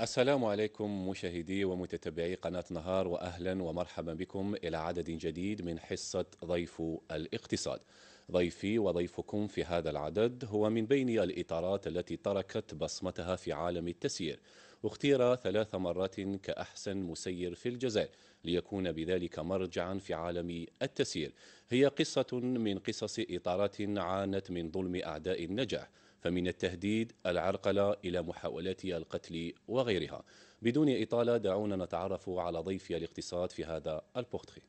السلام عليكم مشاهدي ومتتبعي قناة نهار وأهلا ومرحبا بكم إلى عدد جديد من حصة ضيف الاقتصاد ضيفي وضيفكم في هذا العدد هو من بين الإطارات التي تركت بصمتها في عالم التسيير اختير ثلاث مرات كأحسن مسير في الجزائر ليكون بذلك مرجعا في عالم التسيير هي قصة من قصص إطارات عانت من ظلم أعداء النجاح فمن التهديد العرقلة إلى محاولات القتل وغيرها بدون إطالة دعونا نتعرف على ضيفي الاقتصاد في هذا البورتري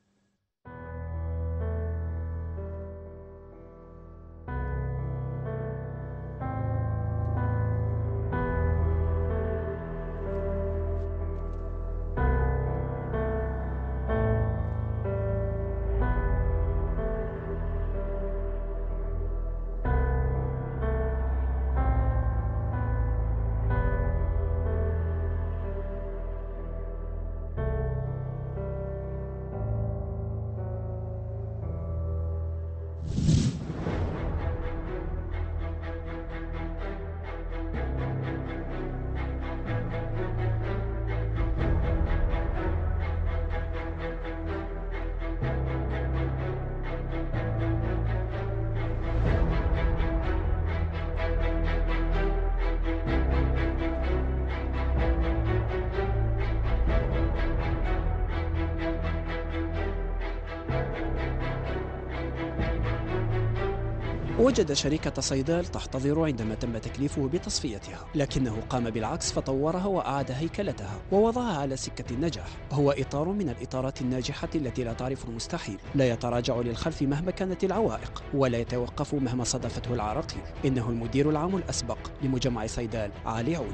وجد شركة صيدال تحتضر عندما تم تكليفه بتصفيتها لكنه قام بالعكس فطورها وأعاد هيكلتها ووضعها على سكة النجاح هو إطار من الإطارات الناجحة التي لا تعرف المستحيل لا يتراجع للخلف مهما كانت العوائق ولا يتوقف مهما صدفته العراقيل إنه المدير العام الأسبق لمجمع صيدال علي عون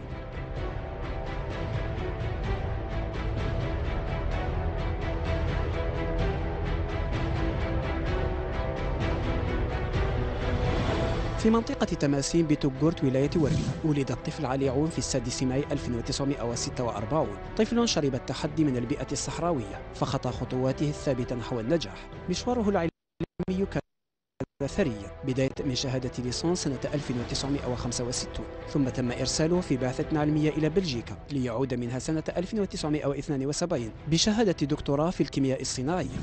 في منطقة تماسين بتوجورت ولاية وري ولد الطفل علي عون في السادس ماي 1946 طفل شرب التحدي من البيئة الصحراوية فخطى خطواته الثابتة نحو النجاح مشواره العلمي كان ثريا بداية من شهادة ليسانس سنة 1965 ثم تم إرساله في بعثة علمية إلى بلجيكا ليعود منها سنة 1972 بشهادة دكتوراه في الكيمياء الصناعية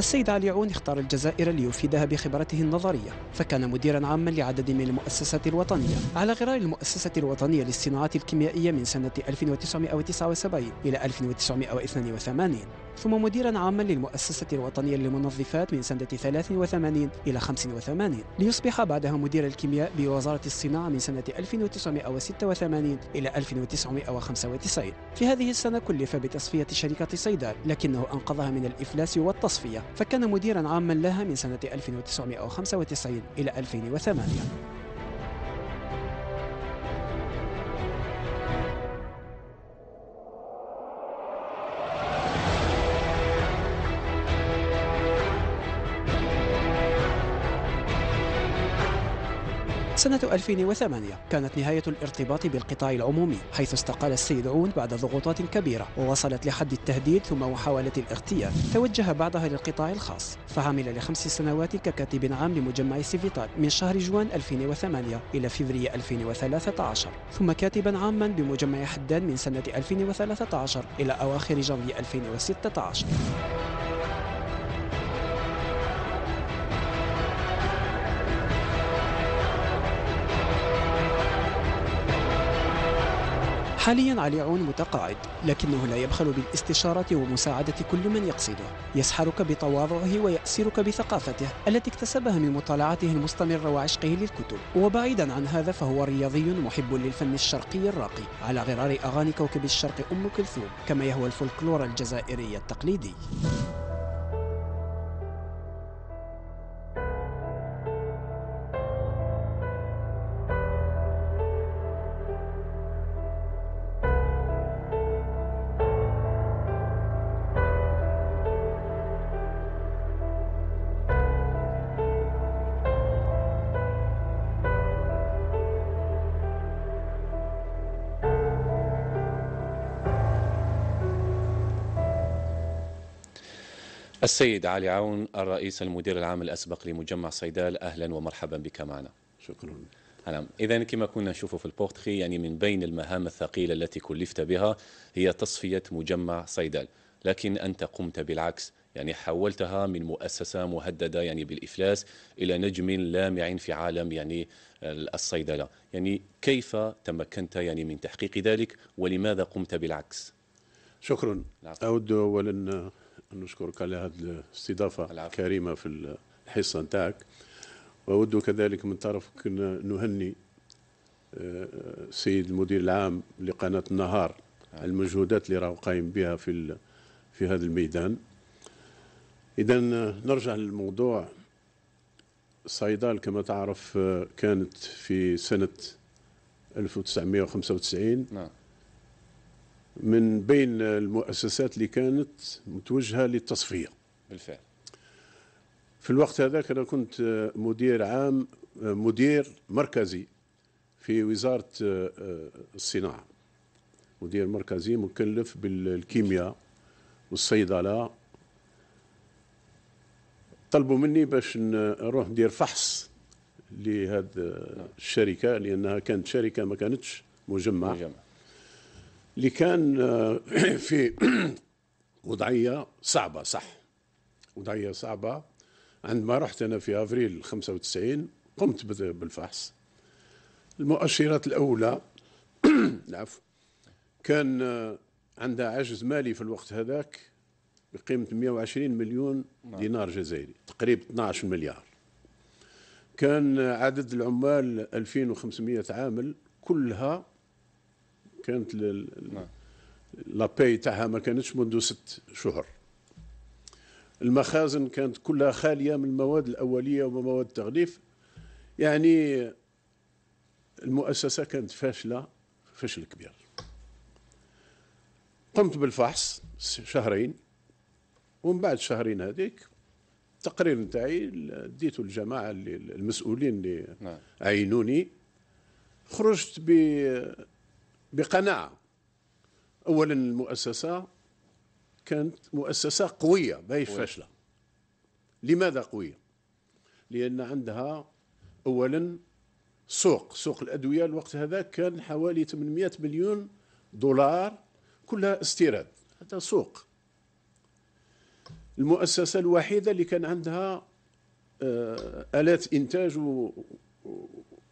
السيد علي عون اختار الجزائر ليفيدها بخبرته النظرية فكان مديرا عاما لعدد من المؤسسات الوطنية على غرار المؤسسة الوطنية للصناعات الكيميائية من سنة 1979 إلى 1982 ثم مديرا عاما للمؤسسة الوطنية للمنظفات من سنة 83 إلى 85 ليصبح بعدها مدير الكيمياء بوزارة الصناعة من سنة 1986 إلى 1995 في هذه السنة كلف بتصفية شركة صيدار لكنه أنقذها من الإفلاس والتصفية فكان مديرا عاما لها من سنة 1995 إلى 2008 سنة 2008 كانت نهاية الارتباط بالقطاع العمومي حيث استقال السيد عون بعد ضغوطات كبيرة ووصلت لحد التهديد ثم محاولة الاغتيال توجه بعدها للقطاع الخاص فعمل لخمس سنوات ككاتب عام لمجمع سيفيتال من شهر جوان 2008 إلى فبراير 2013 ثم كاتبا عاما بمجمع حداد من سنة 2013 إلى أواخر جانفي 2016 حاليا علي عون متقاعد لكنه لا يبخل بالاستشارة ومساعدة كل من يقصده يسحرك بتواضعه ويأسرك بثقافته التي اكتسبها من مطالعته المستمرة وعشقه للكتب وبعيدا عن هذا فهو رياضي محب للفن الشرقي الراقي على غرار أغاني كوكب الشرق أم كلثوم كما يهوى الفولكلور الجزائري التقليدي السيد علي عون الرئيس المدير العام الأسبق لمجمع صيدال أهلا ومرحبا بك معنا شكرا نعم إذا كما كنا نشوفوا في البورتخي يعني من بين المهام الثقيلة التي كلفت بها هي تصفية مجمع صيدال لكن أنت قمت بالعكس يعني حولتها من مؤسسة مهددة يعني بالإفلاس إلى نجم لامع في عالم يعني الصيدلة يعني كيف تمكنت يعني من تحقيق ذلك ولماذا قمت بالعكس شكرا نعم. أود أولا نشكرك على هذه الاستضافة الكريمة في الحصة نتاعك وأود كذلك من طرفك نهني السيد آه، المدير العام لقناة النهار نعم. المجهودات اللي راهو قايم بها في في هذا الميدان إذا آه، نرجع للموضوع صيدال كما تعرف آه، كانت في سنة 1995 نعم. من بين المؤسسات اللي كانت متوجهه للتصفيه بالفعل في الوقت هذاك انا كنت مدير عام مدير مركزي في وزاره آه، الصناعه مدير مركزي مكلف بالكيمياء والصيدله طلبوا مني باش نروح ندير فحص لهذه الشركه لانها كانت شركه ما كانتش مجمع, مجمع. اللي كان آه، في وضعية صعبة صح وضعية صعبة عندما رحت أنا في أفريل 95 قمت بالفحص المؤشرات الأولى العفو كان آه، عندها عجز مالي في الوقت هذاك بقيمة 120 مليون نعم. دينار جزائري تقريبا 12 مليار كان آه، عدد العمال 2500 عامل كلها كانت نعم. باي تاعها ما كانتش منذ ست شهور المخازن كانت كلها خالية من المواد الأولية ومواد التغليف يعني المؤسسة كانت فاشلة فشل كبير قمت بالفحص شهرين ومن بعد شهرين هذيك التقرير نتاعي ديته الجماعة اللي المسؤولين اللي نعم. عينوني خرجت ب بقناعة أولا المؤسسة كانت مؤسسة قوية ماهيش فاشلة لماذا قوية لأن عندها أولا سوق سوق الأدوية الوقت هذا كان حوالي 800 مليون دولار كلها استيراد هذا سوق المؤسسة الوحيدة اللي كان عندها آه، آلات إنتاج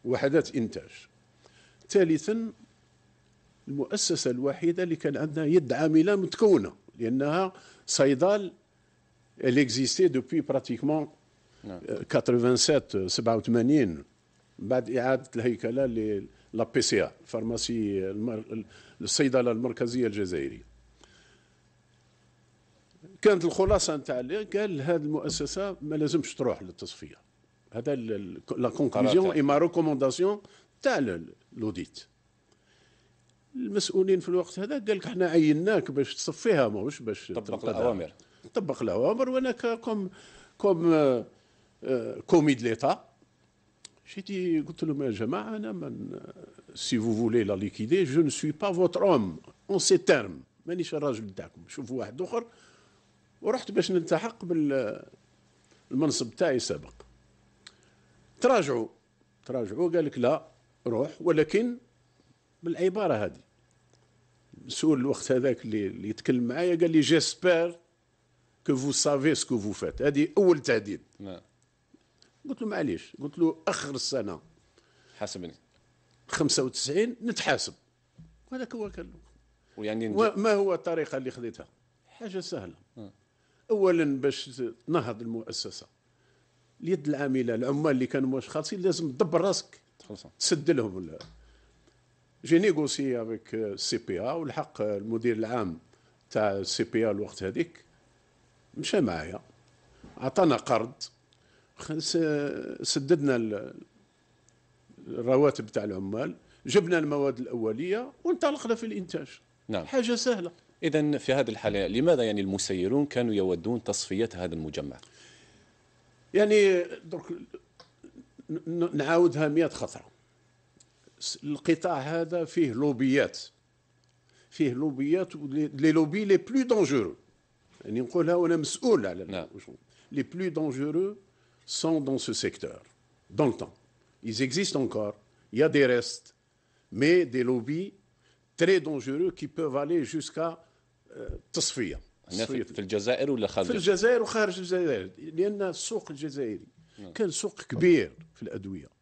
ووحدات إنتاج ثالثا المؤسسة الوحيدة اللي كان عندها يد عاملة متكونة لأنها صيدال elle existait دوبوي براتيكمون 87 87 بعد إعادة الهيكلة لا بي سي ا الفارماسي المر... الصيدلة المركزية الجزائرية كانت الخلاصة نتاع اللي قال هذه المؤسسة ما لازمش تروح للتصفية هذا لا كونكلوزيون اي ما ريكومونداسيون تاع الاوديت المسؤولين في الوقت هذا قال لك احنا عيناك باش تصفيها ماهوش باش تطبق الاوامر طبق الاوامر وانا كوم كوم كومي دو ليتا جيتي قلت لهم يا جماعه انا من سي فو فولي لا ليكيدي جو نو سوي با فوتر اوم اون سي تيرم مانيش الراجل تاعكم شوفوا واحد اخر ورحت باش نلتحق بالمنصب آه، تاعي السابق تراجعوا تراجعوا قال لك لا روح ولكن بالعباره هذه سؤول الوقت هذاك اللي يتكلم معايا قال لي جيسبير كو فو سافي سكو فو فات هذه اول تهديد نعم قلت له معليش قلت له اخر السنه حاسبني 95 نتحاسب هذاك هو كان ويعني ما هو الطريقه اللي خذيتها حاجه سهله م. نعم. اولا باش تنهض المؤسسه اليد العامله العمال اللي كانوا مش خالصين لازم تدبر راسك تسد لهم جي نيغوسي افيك سي بي ا والحق المدير العام تاع سي بي ا الوقت هذيك مشى معايا عطانا قرض سددنا الرواتب تاع العمال جبنا المواد الاوليه وانطلقنا في الانتاج نعم حاجه سهله اذا في هذه الحاله لماذا يعني المسيرون كانوا يودون تصفيه هذا المجمع يعني درك نعاودها 100 خطره القطاع هذا فيه لوبيات فيه لوبيات لي لوبي لي بلو دونجورو يعني نقولها وانا مسؤول على نعم. لي بلو دونجورو سون دون سو سيكتور دون لو Ils existent encore, il y a des restes, mais des lobbies très dangereux qui peuvent aller jusqu'à تصفية euh, في الجزائر ولا خارج في الجزائر وخارج الجزائر لأن السوق الجزائري نعم. كان سوق نعم. كبير في الأدوية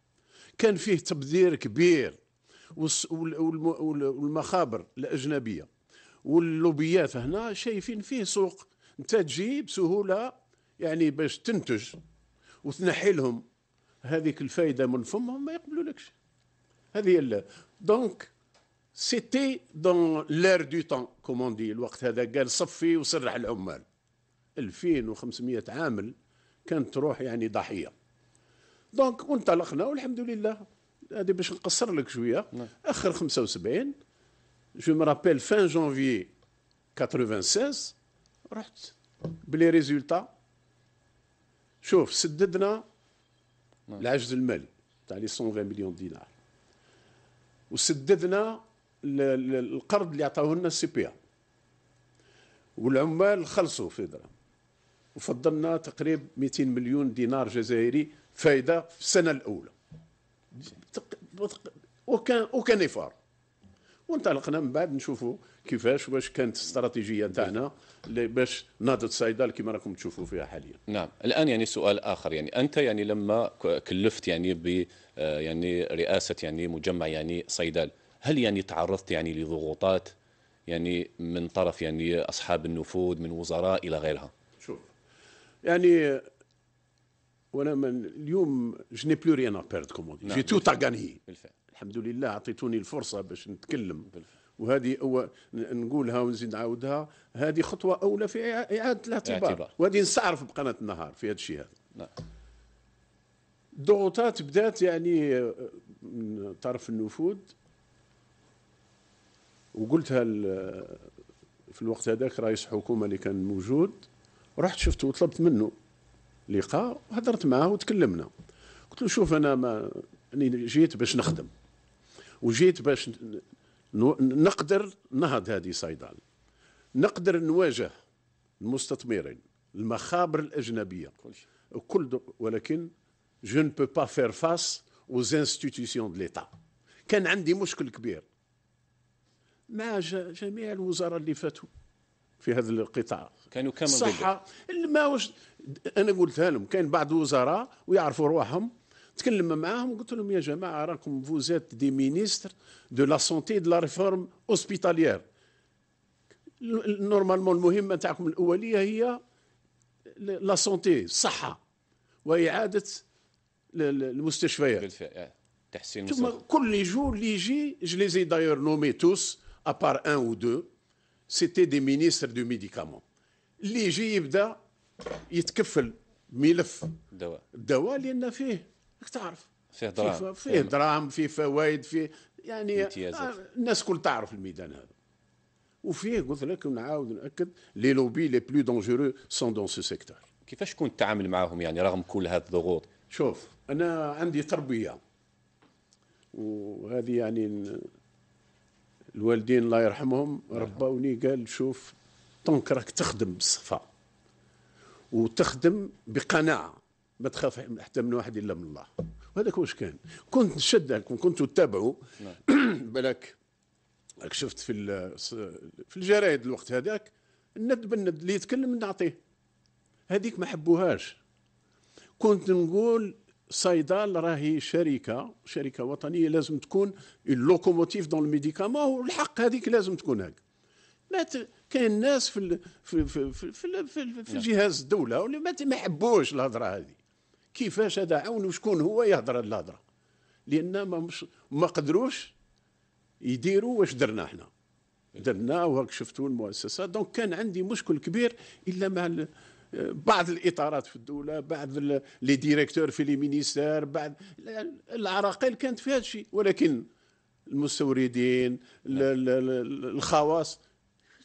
كان فيه تبذير كبير والمخابر الأجنبية واللوبيات هنا شايفين فيه سوق انت تجي بسهولة يعني باش تنتج وتنحي لهم هذيك الفايدة من فمهم ما يقبلولكش هذه هي دونك سيتي دون لير دو تون كومون دي الوقت هذا قال صفي وسرح العمال 2500 عامل كانت تروح يعني ضحيه دونك وانطلقنا والحمد لله هذه باش نقصر لك شويه نعم. اخر 75 جو مي رابيل فان جانفيي 96 رحت بلي ريزولتا شوف سددنا نعم. العجز المالي تاع لي 120 مليون دينار وسددنا القرض اللي عطاوه لنا السي بي والعمال خلصوا في درهم وفضلنا تقريب 200 مليون دينار جزائري فايده في السنه الاولى وكان وكان افار وانطلقنا من بعد نشوفوا كيفاش واش كانت الاستراتيجيه تاعنا باش نهضه صيدال كما راكم تشوفوا فيها حاليا نعم الان يعني سؤال اخر يعني انت يعني لما كلفت يعني ب آه، يعني رئاسه يعني مجمع يعني صيدال هل يعني تعرضت يعني لضغوطات يعني من طرف يعني اصحاب النفوذ من وزراء الى غيرها شوف يعني وانا من اليوم جو ني بلو ريان ابيرد كومون جي تو تاغاني الحمد لله عطيتوني الفرصه باش نتكلم بالفعل. وهذه أو نقولها ونزيد نعاودها هذه خطوه اولى في اعاده الاعتبار وهذه نستعرف بقناه النهار في هذا الشيء هذا نعم. الضغوطات بدات يعني من طرف النفوذ وقلتها في الوقت هذاك رئيس حكومه اللي كان موجود رحت شفته وطلبت منه لقاء وهضرت معاه وتكلمنا قلت له شوف انا ما يعني جيت باش نخدم وجيت باش نقدر نهض هذه صيدال نقدر نواجه المستثمرين المخابر الاجنبيه كل ولكن جو ne با فير فاس face aux دو كان عندي مشكل كبير مع جميع الوزراء اللي فاتوا في هذا القطاع كانوا كما الصحة ما واش انا قلتها لهم كاين بعض الوزراء ويعرفوا رواحهم تكلم معاهم قلت لهم يا جماعه راكم فوزات دي مينيستر دو لا سونتي دو لا ريفورم اوسبيتاليير نورمالمون المهمه تاعكم الاوليه هي لا سونتي الصحه واعاده المستشفيات بالفعل آه، تحسين ثم كل جور اللي يجي جي لي زي دايور نومي توس ابار ان او دو سيتي دي مينيستر دو ميديكامون اللي يجي يبدا يتكفل ملف الدواء الدواء لان فيه تعرف فيه دراهم فيه دراهم فيه فوائد فيه يعني امتيازات. آه، الناس كل تعرف الميدان هذا وفيه قلت لك نعاود ناكد لي لوبي لي بلو دونجورو سون دون سو سيكتور كيفاش كنت تعامل معاهم يعني رغم كل هذه الضغوط شوف انا عندي تربيه وهذه يعني الوالدين الله يرحمهم ربوني قال شوف طنك راك تخدم بالصفا وتخدم بقناعه ما تخاف حتى من واحد الا من الله وهذاك واش كان كنت نشدك وكنت تتابعه بالك راك شفت في في الجرايد الوقت هذاك الند بالند اللي يتكلم نعطيه هذيك ما حبوهاش كنت نقول صيدال راهي شركه شركه وطنيه لازم تكون اللوكوموتيف دون الميديكامون والحق هذيك لازم تكون هكا ما ت... كاين ناس في الـ في في في, في, الـ في الجهاز نعم. الدوله ولا ما يحبوش الهضره هذه كيفاش هذا عاون وشكون هو يهضر الهضره لان ما مش ما قدروش يديروا واش درنا احنا درنا وهاك شفتوا المؤسسه دونك كان عندي مشكل كبير الا مع بعض الاطارات في الدوله بعض لي ديريكتور في لي مينيستير بعض العراقيل كانت في هذا الشيء ولكن المستوردين الخواص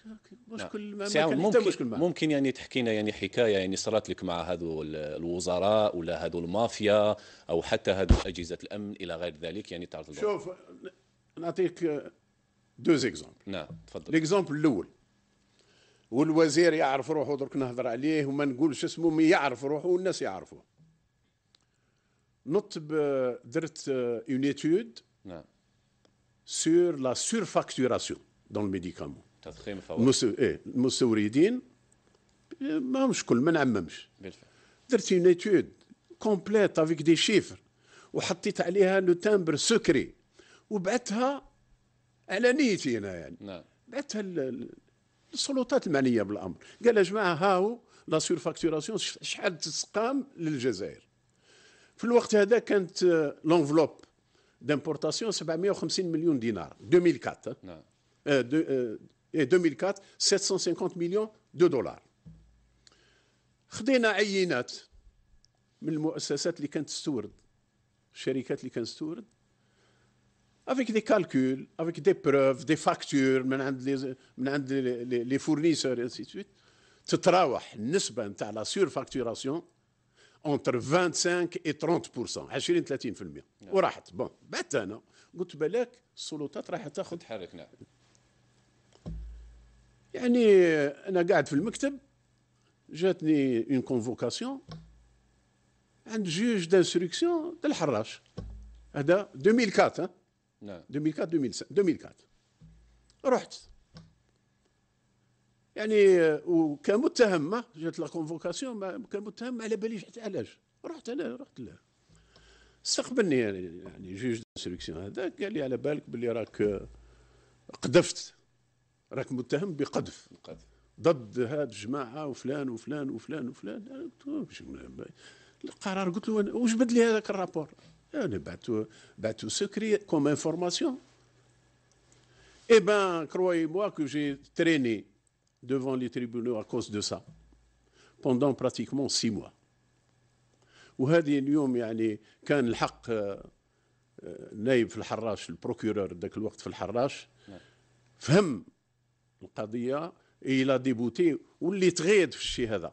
نعم. مش كل ما, ممكن ممكن, مشكل ممكن يعني تحكي لنا يعني حكايه يعني صارت لك مع هذو الوزراء ولا هذو المافيا او حتى هذو اجهزه الامن الى غير ذلك يعني تعرض شوف نعطيك دو زيكزومبل نعم تفضل ليكزومبل الاول والوزير يعرف روحه درك نهضر عليه وما نقولش اسمه مي يعرف روحه والناس يعرفوه نط آه، درت اون آه، اتيود نعم سور لا فاكتوراسيون دون الميديكامون تضخيم فوري اي إيه المستوردين إيه، ما همش كل ما نعممش بالفعل درت اون ايتود كومبليت افيك دي شيفر وحطيت عليها لو تامبر سكري وبعتها على نيتي انا يعني نعم بعتها للسلطات المعنيه بالامر قال يا جماعه هاو لا سيرفاكتوراسيون شحال تسقام للجزائر في الوقت هذا كانت لونفلوب دامبورتاسيون 750 مليون دينار 2004 نعم آه، آه، Et 2004, 750 millions de dollars. On a pris des images des entreprises qui étaient en train de sortir. Les qui étaient en Avec des calculs, avec des preuves, des factures des fournisseurs, etc. On a fait un travail de 25 à 30 de la surfacturation. 20 à 30 Et c'est parti. On a dit que la Sécurité allait prendre... يعني انا قاعد في المكتب جاتني اون كونفوكاسيون عند جوج دانستركسيون تاع الحراش هذا 2004 نعم 2004 2005 2004 رحت يعني وكمتهم جات لا كونفوكاسيون كمتهم متهم على باليش حتى علاش رحت انا رحت له استقبلني يعني يعني جوج دانستركسيون هذا قال لي على بالك بلي راك آه، قذفت راك متهم بقذف ضد هذه الجماعه وفلان وفلان وفلان وفلان القرار قلت له واش بدلي هذاك الرابور انا بعتو بعثو سكري كوم انفورماسيون اي بان كروي موا كو جي تريني devant les tribunaux à cause de ça pendant pratiquement six mois. وهذه اليوم يعني كان الحق نايب في الحراش البروكيورور ذاك الوقت في الحراش فهم القضيه الى ديبوتي واللي تغيض في الشيء هذا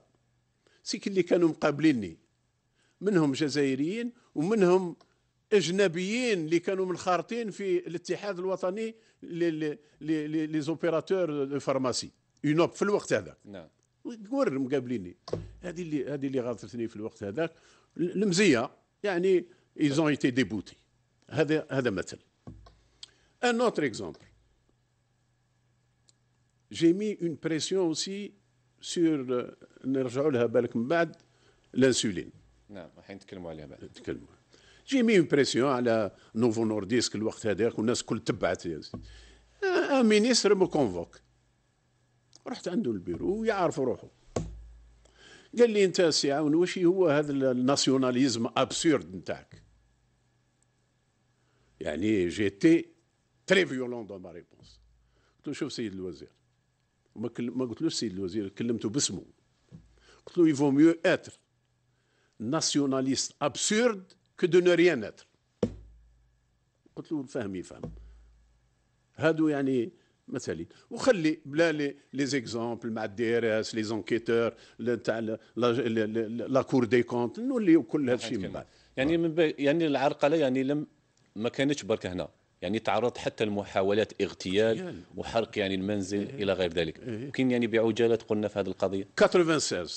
سيك اللي كانوا مقابليني منهم جزائريين ومنهم اجنبيين اللي كانوا منخرطين في الاتحاد الوطني لي زوبيراتور دو فارماسي ينوب في الوقت هذاك نعم قور مقابليني هذه اللي هذه اللي غاثرتني في الوقت هذاك المزيه يعني ايزون ايتي ديبوتي هذا هذا مثل ان اوتر اكزومبل j'ai mis une pression aussi sur l'insuline. J'ai بالك من بعد الانسولين نعم راح نتكلموا عليها بعد نتكلموا جي a هذاك A تبعت رحت البيرو قال لي انت هو هذا ما, ما قلتلوش السيد الوزير كلمته باسمه قلت له يفو ميو اتر ناسيوناليست ابسورد كو دو نو ريان اتر قلت له الفهم يفهم هادو يعني مثالين وخلي بلا لي لي زيكزامبل مع الدي ار اس لي زونكيتور تاع لا كور دي كونت نولي كل هذا الشيء من بعد يعني من يعني العرقله يعني لم ما كانتش برك هنا يعني تعرض حتى لمحاولات اغتيال وحرق يعني المنزل إيه. الى غير ذلك إيه. يمكن يعني بعجاله قلنا في هذه القضيه 96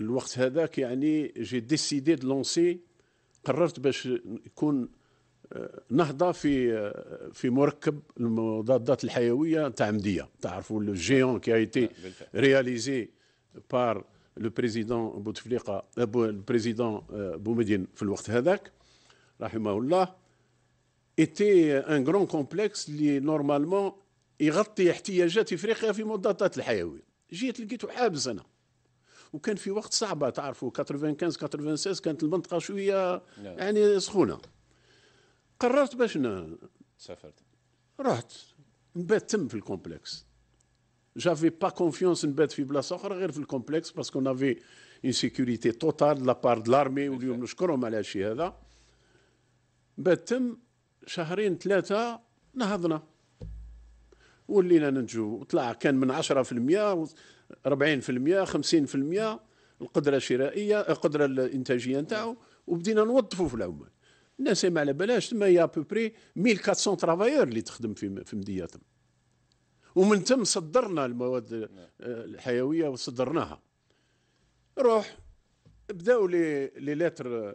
الوقت هذاك يعني جي ديسيدي دي لونسي قررت باش يكون آه، نهضه في آه، في مركب المضادات الحيويه تاع مديه تعرفوا لو جيون كي ايتي رياليزي بار لو بريزيدون بوتفليقه البريزيدون بومدين في الوقت هذاك رحمه الله ايتي ان غران كومبلكس اللي نورمالمون يغطي احتياجات افريقيا في مضادات الحيويه جيت لقيته حابس انا وكان في وقت صعبه تعرفوا 95 96 كانت المنطقه شويه نعم. يعني سخونه قررت باش ن... سافرت رحت نبات تم في الكومبلكس جافي با كونفيونس نبات في بلاصه اخرى غير في الكومبلكس باسكو نافي اون سيكوريتي توتال لابار دو لارمي واليوم نشكرهم على الشيء هذا نبات تم شهرين ثلاثة نهضنا ولينا ننجو طلع كان من 10% 40% 50% القدرة الشرائية القدرة الإنتاجية نتاعو وبدينا نوظفوا في العمال الناس ما على بلاش تما يا بوبري 1400 ترافايور اللي تخدم في في مدياتهم ومن تم صدرنا المواد آه، الحيوية وصدرناها روح بداو لي لي لتر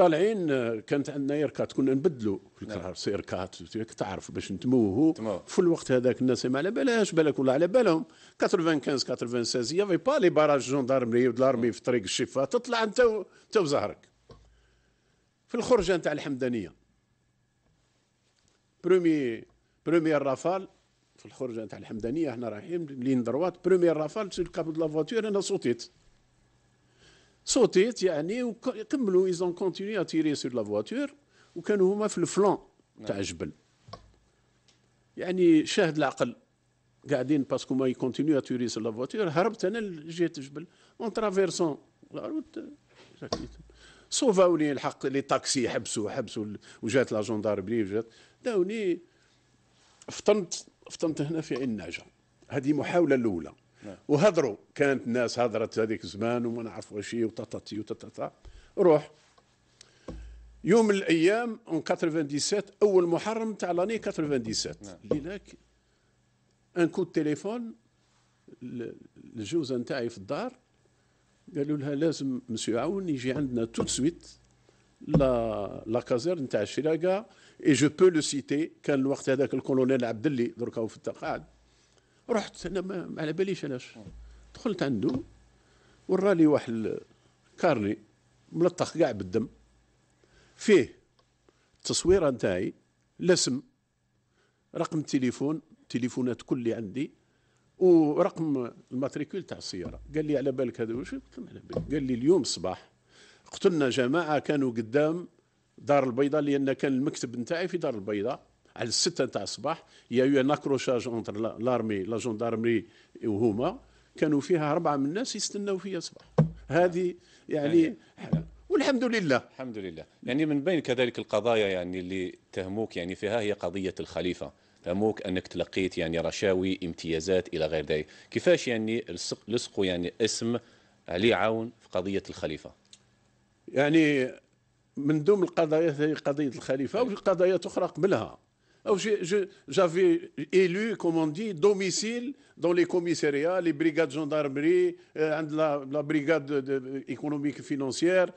طالعين آه، كانت عندنا ايركات كنا نبدلوا في نعم. الكراس ايركات تعرف باش نتموهوا في الوقت هذاك الناس ما على بالهاش بالك ولا على بالهم 95 96 يافي با لي باراج جوندارمري والارمي في طريق الشفا تطلع انت انت وزهرك في الخرجه نتاع الحمدانيه برومي بروميير رافال في الخرجه نتاع الحمدانيه هنا رايحين لين دروات بروميير رافال دو لا فواتور انا صوتيت صوتيت يعني وكملوا ايزون كونتيني اتيري سور لا فواتور وكانوا هما في الفلان تاع الجبل يعني شاهد العقل قاعدين باسكو ما يكونتينيو اتيري سور لا فواتور هربت انا لجهه الجبل اون ترافيرسون صوفاوني الحق لي طاكسي حبسوا حبسوا وجات لا جوندارمري وجات داوني فطنت فطنت هنا في عين ناجه هذه محاوله الاولى نعم. وهضروا كانت الناس هضرت هذيك زمان وما نعرف واش وتطتي وتططا روح يوم من الايام اون 97 اول محرم تاع لاني 97 لذلك ان كو تيليفون الجوزه نتاعي في الدار قالوا لها لازم مسيو عون يجي عندنا تو سويت لا لا كازير نتاع الشراقه اي جو بو لو سيتي كان الوقت هذاك الكولونيل عبد اللي دركا هو في التقاعد رحت انا ما على باليش علاش دخلت عنده ورالي واحد الكارني ملطخ كاع بالدم فيه التصويره نتاعي الاسم رقم التليفون التليفونات كل اللي عندي ورقم الماتريكول تاع السياره قال لي على بالك هذا واش قلت له على بالك قال لي اليوم صباح قتلنا جماعه كانوا قدام دار البيضاء لان كان المكتب نتاعي في دار البيضاء على الستة تاع الصباح يا يو ان اكروشاج اونتر لارمي لا جوندارمري وهما كانوا فيها أربعة من الناس يستناو فيا صباح هذه يعني والحمد لله الحمد لله يعني من بين كذلك القضايا يعني اللي تهموك يعني فيها هي قضية الخليفة تهموك أنك تلقيت يعني رشاوي امتيازات إلى غير ذلك كيفاش يعني لصقوا يعني اسم علي عون في قضية الخليفة يعني من دوم القضايا هي قضية الخليفة وفي قضايا أخرى قبلها Oh, j'avais élu, comme on dit, domicile dans les commissariats, les brigades de gendarmerie, euh, la, brigade économique financière,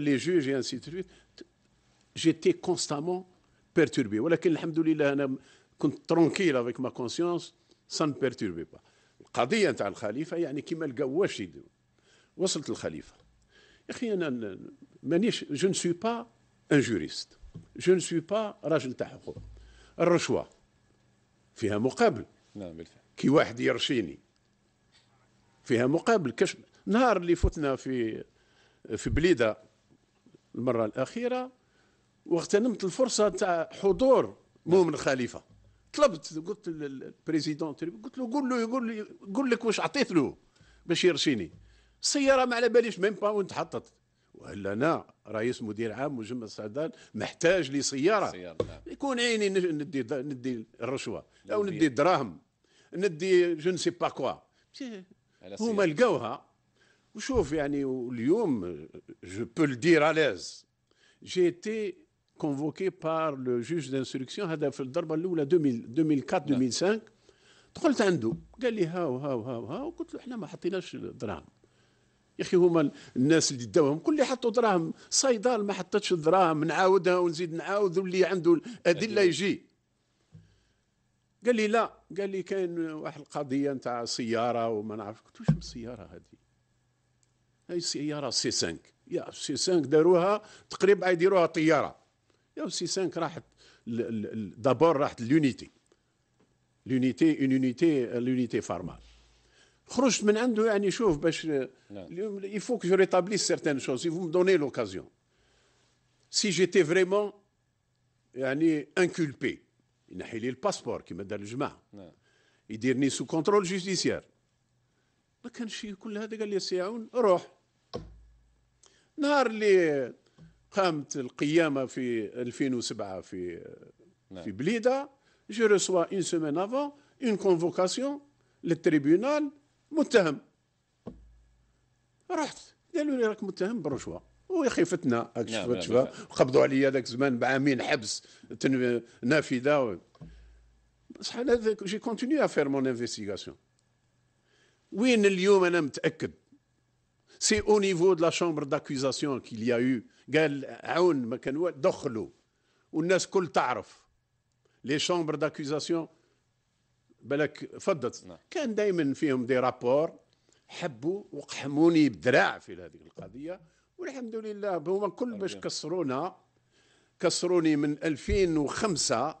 les juges et ainsi de suite. J'étais constamment perturbé. alhamdoulilah, tranquille avec ma conscience, ça ne perturbait pas. قضية ne الخليفة يعني un juriste je ne وصلت الخليفة يا أخي je ne suis pas un juriste, je ne suis pas الرشوه فيها مقابل نعم بالفعل كي واحد يرشيني فيها مقابل كش نهار اللي فتنا في في بليده المره الاخيره واغتنمت الفرصه تاع حضور مؤمن نعم. خليفه طلبت قلت للبريزيدون قلت له قول له يقول لي قول لك واش عطيت له باش يرشيني السياره ما على باليش ميم با وين تحطت ولا انا رئيس مدير عام مجمع السعدان محتاج لسياره نعم. يكون عيني ندي ندي الرشوه او ندي الدراهم ندي جو سي با كوا هما لقاوها وشوف يعني اليوم جو بو لدير اليز جي تي كونفوكي بار لو جوج دانستركسيون هذا في الضربه الاولى 2004 2005 نعم. دخلت عنده قال لي هاو هاو هاو هاو قلت له احنا ما حطيناش دراهم يا اخي هما الناس اللي داوهم كل اللي حطوا دراهم صيدال ما حطتش الدراهم نعاودها ونزيد نعاود واللي عنده الادله يجي قال لي لا قال لي كاين واحد القضيه نتاع سياره وما نعرف قلت له شنو السياره هذه هاي السياره سي 5 يا سي 5 داروها تقريبا يديروها طياره يا سي 5 راحت دابور راحت لونيتي لونيتي اون يونيتي لونيتي فارمال Cherchent maintenant deux années. Je veux il faut que je rétablisse certaines choses. Si vous me donnez l'occasion, si j'étais vraiment un inculpé, il a pris le passeport qui me donne le juge il est remis sous contrôle judiciaire. Quand j'ai vu les résultats, on a dit :« On va voir ». Le jour où j'ai eu la réunion, je reçois une semaine avant une convocation, le tribunal. متهم رحت قالوا لي راك متهم بالرشوه ويخي فتنا وقبضوا قبضوا عليا ذاك الزمان بعامين حبس نافذه بصح انا جي كونتيني افير مون انفستيغاسيون وين اليوم انا متاكد سي او نيفو دو لا شومبر داكوزاسيون كيليا يو قال عون ما كان دخلوا والناس كل تعرف لي شومبر داكوزاسيون بالك فضت نعم. كان دائما فيهم دي رابور حبوا وقحموني بدراع في هذه القضيه والحمد لله هما كل باش كسرونا كسروني من 2005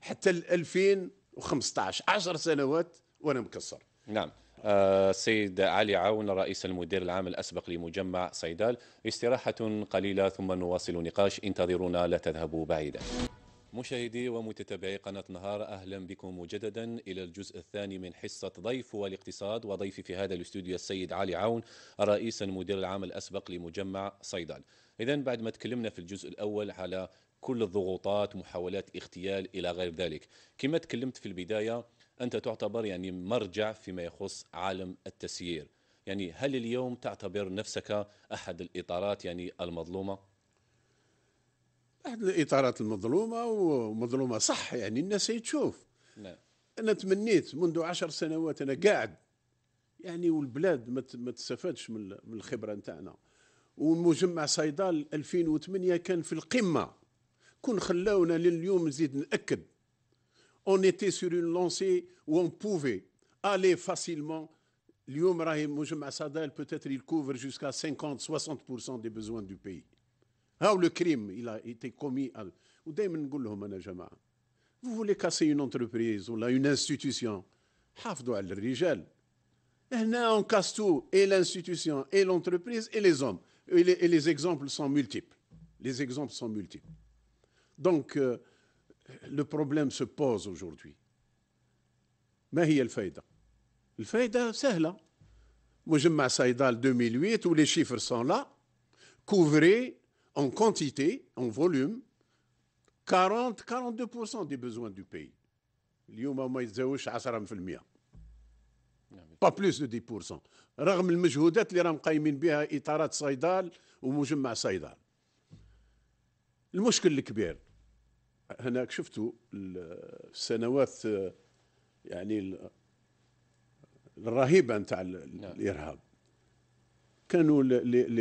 حتى 2015 10 سنوات وانا مكسر نعم آه، السيد آه علي عون رئيس المدير العام الأسبق لمجمع صيدال استراحة قليلة ثم نواصل نقاش انتظرونا لا تذهبوا بعيدا مشاهدي ومتتابعي قناة نهار أهلا بكم مجددا إلى الجزء الثاني من حصة ضيف والاقتصاد وضيفي في هذا الاستوديو السيد علي عون رئيس المدير العام الأسبق لمجمع صيدل إذا بعد ما تكلمنا في الجزء الأول على كل الضغوطات محاولات اغتيال إلى غير ذلك كما تكلمت في البداية أنت تعتبر يعني مرجع فيما يخص عالم التسيير يعني هل اليوم تعتبر نفسك أحد الإطارات يعني المظلومة؟ واحد الاطارات المظلومه ومظلومه صح يعني الناس تشوف نعم انا تمنيت منذ عشر سنوات انا قاعد يعني والبلاد ما تستفادش من الخبره نتاعنا ومجمع صيدال 2008 كان في القمه كون خلاونا لليوم نزيد ناكد اون ايتي سور اون لونسي وان بوفي الي فاسيلمون اليوم راهي مجمع صيدال بوتيتر يكوفر جوسكا 50 60% دي بيزوان دو بيي Ah, le crime a été commis. vous voulez casser une entreprise ou là une institution Il على le هنا on casse tout et l'institution et l'entreprise et les hommes et les, exemples sont multiples les exemples sont multiples donc euh, le problème se pose aujourd'hui Mais le Faida, c'est là. Moi, je saïda صيدال 2008 tous les chiffres sont là couvrez en quantité, en volume, 40-42% des besoins du pays. Pas plus de 10%. Rarem le mejoudet, les rames kaimin biha, itarat saïdal, ou moujumma saïdal. Le problème le kbir. Hana kshuftu, le années euh, yani le rahib de l'irhab. كانوا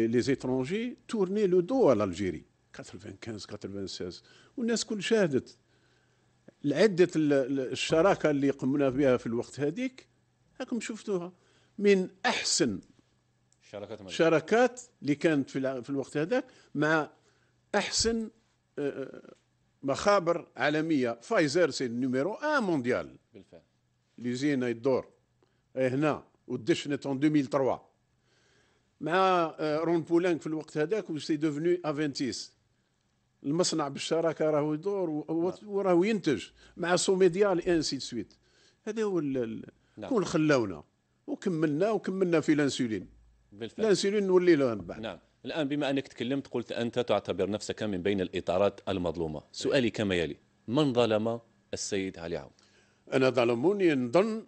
لي زيترونجي تورني لو دو على الجيري 95 96 والناس كل شاهدت لعدة الشراكة اللي قمنا بها في الوقت هذيك راكم شفتوها من أحسن شراكات شراكات اللي كانت في, في الوقت هذاك مع أحسن آه، آه، مخابر عالمية فايزر سي نيميرو ان مونديال بالفعل اللي زين الدور إيه هنا ودشنت اون 2003 مع آه، رون بولانك في الوقت هذاك وسي دوفنو افنتيس المصنع بالشراكه راهو يدور نعم. وراهو ينتج مع سوميديال انسي سويت هذا هو نعم. هو اللي خلاونا وكملنا وكملنا في الانسولين بالفعل الانسولين نولي له بعد نعم الان بما انك تكلمت قلت انت تعتبر نفسك من بين الاطارات المظلومه سؤالي كما يلي من ظلم السيد علي عوض انا ظلموني نظن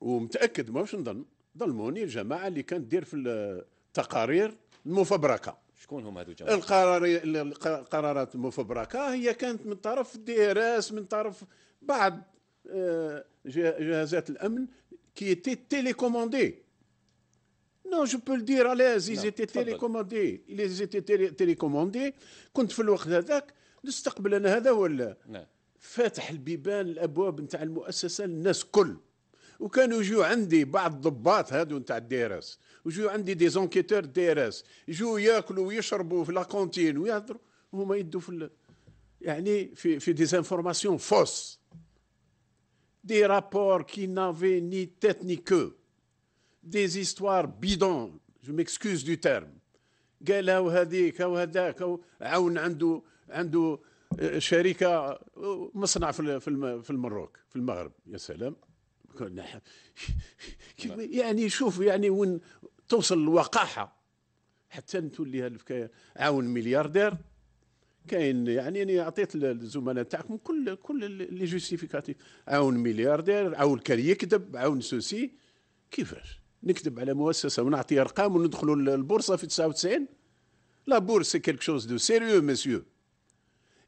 ومتاكد ماهوش نظن ظلموني الجماعه اللي كانت دير في تقارير مفبركه شكون هم هذو القرارات المفبركه هي كانت من طرف الدي ار اس من طرف بعض آه، جهازات الامن كي تي تيليكوموندي نو جو بو دير على ايز تي تيليكوموندي ايز تي تيليكوموندي كنت في الوقت هذاك نستقبل انا هذا ولا نعم. فاتح البيبان الابواب نتاع المؤسسه للناس كل وكانوا يجوا عندي بعض الضباط هادو نتاع الديرس ويجيو عندي دي زونكيتور دي ار اس يجوا ياكلوا ويشربوا في لا كونتين ويهضروا وهما يدوا في يعني في في دي زانفورماسيون فوس دي رابور كي نافي ني تيت ني كو دي زيستوار بيدون جو ميكسكوز دو تيرم قال هاو هذيك هاو هذاك عاون عنده عنده آه، شركه آه، مصنع في في المروك في المغرب يا سلام نعم. يعني شوف يعني وين توصل الوقاحه حتى تولي هذه الحكايه عاون ملياردير كاين يعني انا عطيت للزملاء تاعكم كل كل لي جوستيفيكاتيف عاون ملياردير عاون كان يكذب عاون سوسي كيفاش نكذب على مؤسسه ونعطي ارقام وندخلوا البورصه في 99 لا بورس سي كيلك شوز دو سيريو مسيو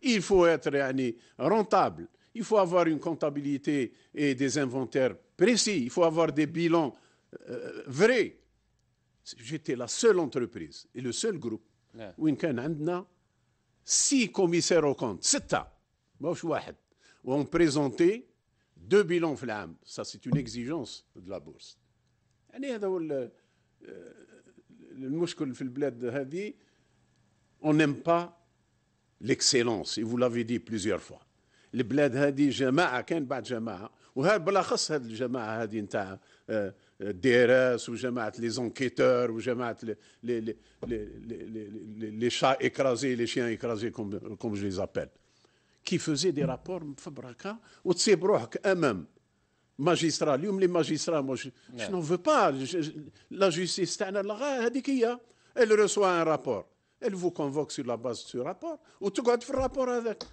il faut être يعني rentable il faut avoir une comptabilité et des inventaires précis il faut avoir des bilans euh, vrais j'étais la seule entreprise et le seul groupe où y عندنا six commissaires au compte, pas ans, un. On présentait deux bilans flamme. Ça, c'est une exigence de la bourse. يعني هذا هو المشكل في البلاد هذه. On n'aime pas l'excellence et vous l'avez dit plusieurs fois. البلاد هذه jama'a des بعد jama'a, وهذا بالأخص jamaa, الجماعة هذه نتاع euh, DRS ou les enquêteurs ou les, les, les, chats écrasés, les chiens écrasés, comme, je les appelle, qui faisaient des rapports, ou eux-mêmes. Magistrats, les magistrats, je, n'en veux pas. la justice, elle reçoit un rapport. Elle vous convoque sur la base de ce rapport. Ou tu dois le rapport avec.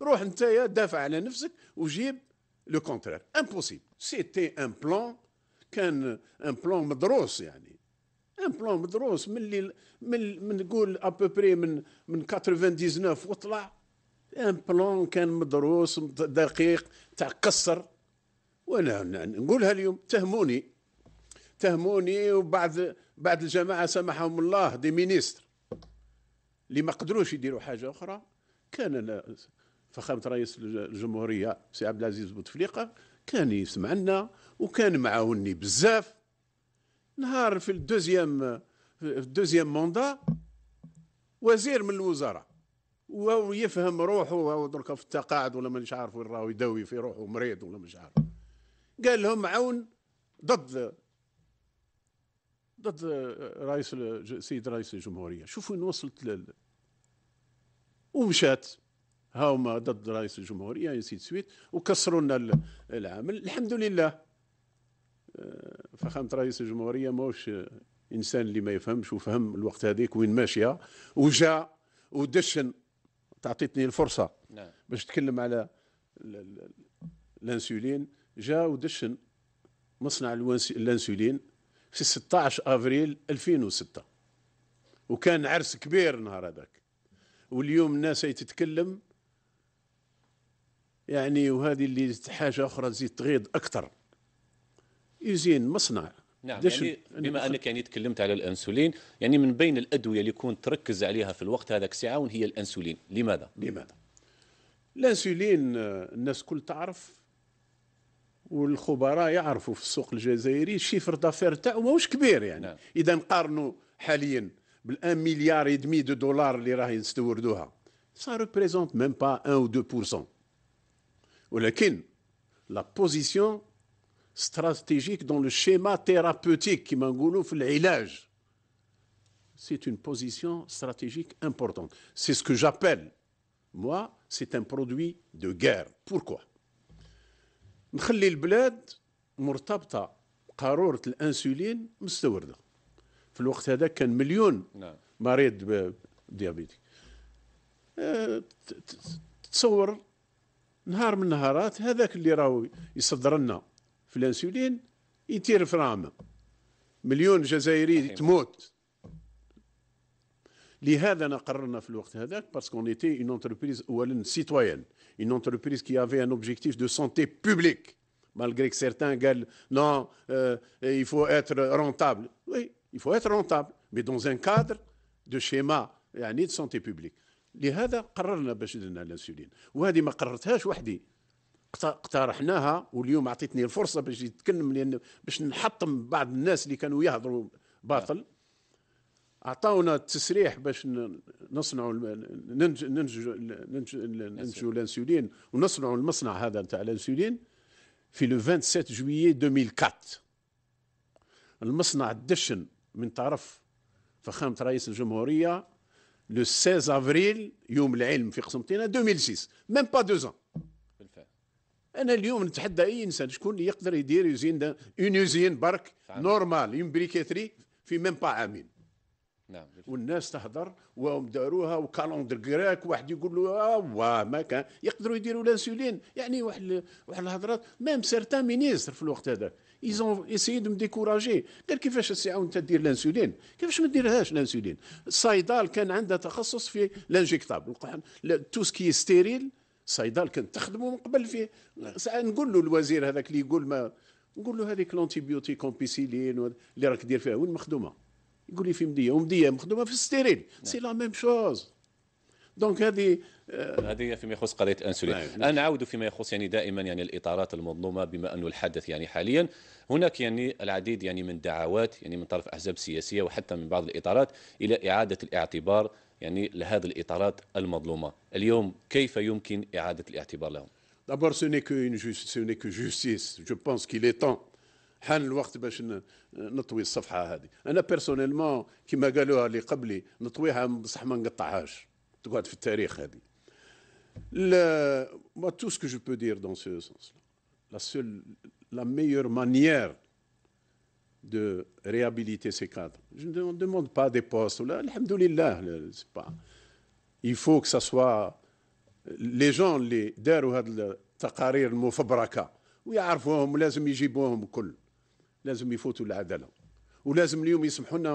le contraire à c'était un plan le contraire. كان ان بلون مدروس يعني ان بلون مدروس من اللي من من نقول ابوبري من من 99 وطلع ان بلون كان مدروس دقيق تاع قصر وانا نقولها اليوم تهموني تهموني وبعد بعد الجماعه سمحهم الله دي مينيستر اللي ما قدروش يديروا حاجه اخرى كان فخامه رئيس الجمهوريه سي عبد العزيز بوتفليقه كان يسمع لنا وكان معاوني بزاف نهار في الدوزيام في الدوزيام موندا وزير من الوزراء وهو يفهم روحه وهو درك في التقاعد ولا مانيش عارف وين راهو يداوي في روحه مريض ولا مش عارف قال لهم عون ضد ضد رئيس السيد رئيس الجمهوريه شوفوا وين وصلت لل ومشات هاوما ضد رئيس الجمهوريه سيد سويت وكسروا لنا العامل الحمد لله فخامه رئيس الجمهوريه ماهوش انسان اللي ما يفهمش وفهم الوقت هذيك وين ماشيه وجاء ودشن تعطيتني الفرصه نعم. باش تكلم على الانسولين جاء ودشن مصنع الانسولين في 16 افريل 2006 وكان عرس كبير نهار هذاك واليوم الناس تتكلم يعني وهذه اللي حاجه اخرى تزيد تغيض اكثر ايزين مصنع نعم يعني بما انك يعني تكلمت على الانسولين يعني من بين الادويه اللي كنت تركز عليها في الوقت هذاك ساعه هي الانسولين لماذا لماذا الانسولين آه، الناس كل تعرف والخبراء يعرفوا في السوق الجزائري الشيفر دافير تاعو ماهوش كبير يعني نعم. اذا نقارنوا حاليا بالان مليار يدمي دو دولار اللي راهي نستوردوها سا ريبريزونت ميم با 1 و 2% ولكن لا بوزيسيون stratégique dans le schéma thérapeutique qui m'engoulouffe l'ilage. C'est une position stratégique importante. C'est ce que j'appelle, moi, c'est un produit de guerre. Pourquoi نخلي البلاد مرتبطة قارورة الانسولين مستوردة في الوقت هذا كان مليون مريض ديابيتي تصور نهار من النهارات هذاك اللي راهو يصدر لنا في الانسولين يطير في رامه مليون جزائري تموت لهذا انا قررنا في الوقت هذاك باسكو اون ايتي اون انتربريز اولا سيتويان اون انتربريز كي افي ان اوبجيكتيف دو سونتي بوبليك مالغري que قال نو non, euh, il رونتابل وي rentable. Oui, il faut être rentable, mais dans un يعني دو سونتي بوبليك لهذا قررنا باش درنا الانسولين وهذه ما قررتهاش وحدي اقترحناها واليوم اعطيتني الفرصه باش يتكلم لان باش نحطم بعض الناس اللي كانوا يهضروا باطل اعطاونا التسريح باش نصنعوا ننجو ننجو ننجو الانسولين ونصنعوا المصنع هذا نتاع الانسولين في لو 27 جويي 2004 المصنع دشن من طرف فخامه رئيس الجمهوريه لو 16 افريل يوم العلم في قسنطينه 2006 ميم با دو ans انا اليوم نتحدى اي انسان شكون اللي يقدر يدير يوزين اون يوزين برك نورمال اون بريكيتري في ميم با عامين نعم والناس تهضر وهم داروها وكالوندر كراك واحد يقول له اه ما كان يقدروا يديروا لانسولين يعني واحد واحد الهضرات ميم سيرتان مينيستر في الوقت هذاك ايزون ايسيي دو ديكوراجي قال كيفاش الساعه وانت دير لانسولين كيفاش ما ديرهاش لانسولين الصيدال كان عنده تخصص في لانجيكتابل تو سكي ستيريل الصيدال كنت تخدمه من قبل فيه نقول له الوزير هذاك اللي يقول ما نقول له هذيك لونتيبيوتي كومبيسيلين اللي راك دير فيها وين مخدومه يقول لي في مديه ومديه مخدومه في الستيريل نعم. سي لا ميم شوز دونك هذه آه، هذه فيما يخص قضيه الانسولين انا نعم، نعود فيما يخص يعني دائما يعني الاطارات المظلومه بما انه الحدث يعني حاليا هناك يعني العديد يعني من دعوات يعني من طرف احزاب سياسيه وحتى من بعض الاطارات الى اعاده الاعتبار يعني لهذه الإطارات المظلومة اليوم كيف يمكن إعادة الاعتبار لهم؟ دابور سوني كو اون جوست سوني كو جوستيس جو بونس qu'il est temps. حان الوقت باش نطوي الصفحه هذه انا بيرسونيلمون كما قالوها اللي قبلي نطويها بصح ما نقطعهاش تقعد في التاريخ هذه لا ما تو سكو جو بو دير دون سو سونس لا سول لا ميور مانيير de réhabiliter ces cadres. Je ne demande pas des postes. Alhamdoulilah, c'est pas... Il faut que ça soit les gens les... داروا les التقارير